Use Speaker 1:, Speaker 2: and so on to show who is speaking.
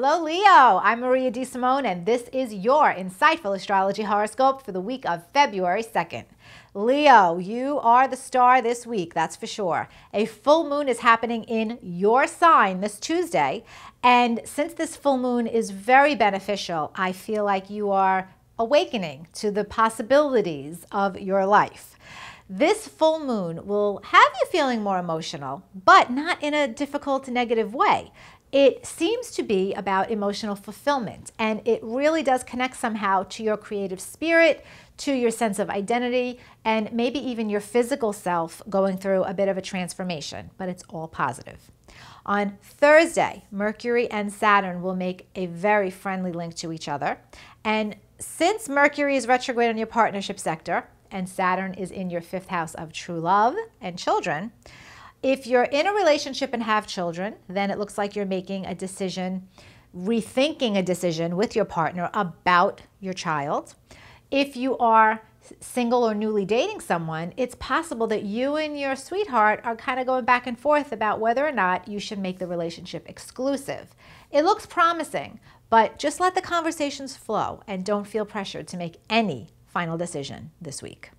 Speaker 1: Hello, Leo. I'm Maria D. Simone, and this is your insightful astrology horoscope for the week of February 2nd. Leo, you are the star this week, that's for sure. A full moon is happening in your sign this Tuesday, and since this full moon is very beneficial, I feel like you are awakening to the possibilities of your life. This full moon will have you feeling more emotional, but not in a difficult, negative way. It seems to be about emotional fulfillment, and it really does connect somehow to your creative spirit, to your sense of identity, and maybe even your physical self going through a bit of a transformation, but it's all positive. On Thursday, Mercury and Saturn will make a very friendly link to each other. And since Mercury is retrograde in your partnership sector, and Saturn is in your fifth house of true love and children, if you're in a relationship and have children, then it looks like you're making a decision, rethinking a decision with your partner about your child. If you are single or newly dating someone, it's possible that you and your sweetheart are kind of going back and forth about whether or not you should make the relationship exclusive. It looks promising, but just let the conversations flow and don't feel pressured to make any final decision this week.